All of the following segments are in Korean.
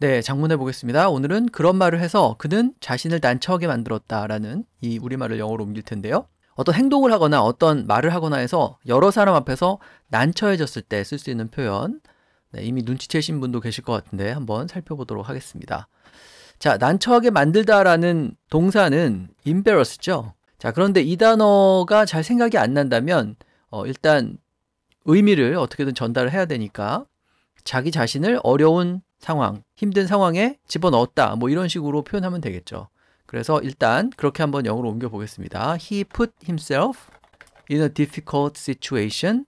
네, 장문해 보겠습니다. 오늘은 그런 말을 해서 그는 자신을 난처하게 만들었다라는 이 우리말을 영어로 옮길 텐데요. 어떤 행동을 하거나 어떤 말을 하거나 해서 여러 사람 앞에서 난처해졌을 때 쓸 수 있는 표현. 네, 이미 눈치채신 분도 계실 것 같은데 한번 살펴보도록 하겠습니다. 자, 난처하게 만들다라는 동사는 embarrass죠. 자, 그런데 이 단어가 잘 생각이 안 난다면 어, 일단 의미를 어떻게든 전달을 해야 되니까 자기 자신을 어려운 상황, 힘든 상황에 집어넣었다. 뭐 이런 식으로 표현하면 되겠죠. 그래서 일단 그렇게 한번 영어로 옮겨 보겠습니다. He put himself in a difficult situation.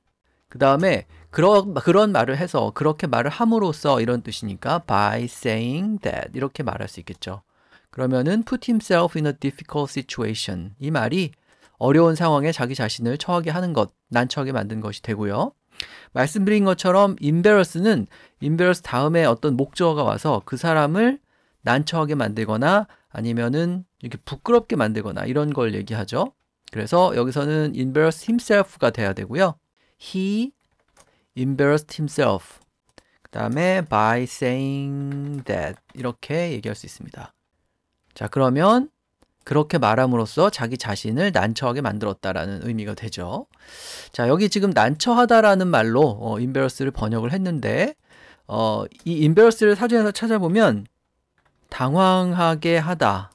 그 다음에 그런 말을 해서 그렇게 말을 함으로써 이런 뜻이니까 by saying that 이렇게 말할 수 있겠죠. 그러면은 put himself in a difficult situation 이 말이 어려운 상황에 자기 자신을 처하게 하는 것, 난처하게 만든 것이 되고요. 말씀드린 것처럼 e 베러스는 e 베러스 다음에 어떤 목적어가 와서 그 사람을 난처하게 만들거나 아니면은 이렇게 부끄럽게 만들거나 이런 걸 얘기하죠. 그래서 여기서는 embarrass himself가 돼야 되고요. he embarrassed himself. 그다음에 by saying that 이렇게 얘기할 수 있습니다. 자, 그러면 그렇게 말함으로써 자기 자신을 난처하게 만들었다라는 의미가 되죠. 자, 여기 지금 난처하다라는 말로 어, 인베러스를 번역을 했는데 어, 이인베러스를 사전에서 찾아보면 당황하게 하다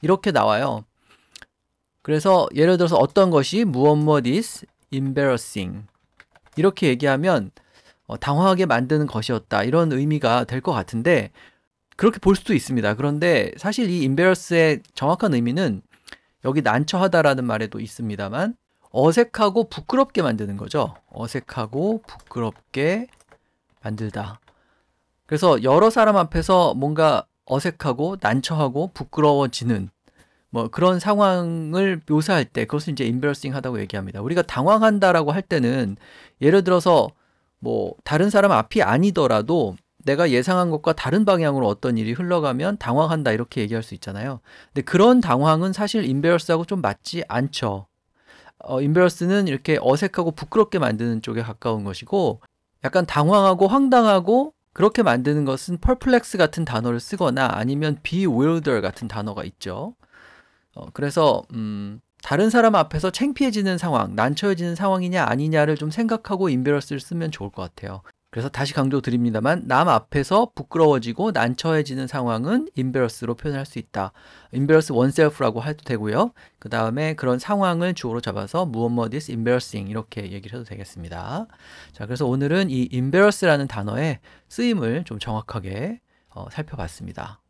이렇게 나와요. 그래서 예를 들어서 어떤 것이 무엇 무엇 뭐 is embarrassing 이렇게 얘기하면 어, 당황하게 만드는 것이었다 이런 의미가 될 것 같은데 그렇게 볼 수도 있습니다. 그런데 사실 이인베러스의 정확한 의미는 여기 난처하다라는 말에도 있습니다만 어색하고 부끄럽게 만드는 거죠. 어색하고 부끄럽게 만들다. 그래서 여러 사람 앞에서 뭔가 어색하고 난처하고 부끄러워지는 뭐 그런 상황을 묘사할 때 그것을 이제 인베러싱 하다고 얘기합니다. 우리가 당황한다라고 할 때는 예를 들어서 뭐 다른 사람 앞이 아니더라도 내가 예상한 것과 다른 방향으로 어떤 일이 흘러가면 당황한다 이렇게 얘기할 수 있잖아요. 근데 그런 당황은 사실 인베어스하고 좀 맞지 않죠. 어, 인베어스는 이렇게 어색하고 부끄럽게 만드는 쪽에 가까운 것이고 약간 당황하고 황당하고 그렇게 만드는 것은 펄플렉스 같은 단어를 쓰거나 아니면 bewilder 같은 단어가 있죠. 어, 그래서 음, 다른 사람 앞에서 창피해지는 상황, 난처해지는 상황이냐 아니냐를 좀 생각하고 인베러스를 쓰면 좋을 것 같아요. 그래서 다시 강조드립니다만 남 앞에서 부끄러워지고 난처해지는 상황은 인베러스로 표현할 수 있다. 인베러스 원셀프라고 해도 되고요. 그 다음에 그런 상황을 주어로 잡아서 무엇무엇 is embarrassing 이렇게 얘기를 해도 되겠습니다. 자, 그래서 오늘은 이 embarrass라는 단어의 쓰임을 좀 정확하게 어, 살펴봤습니다.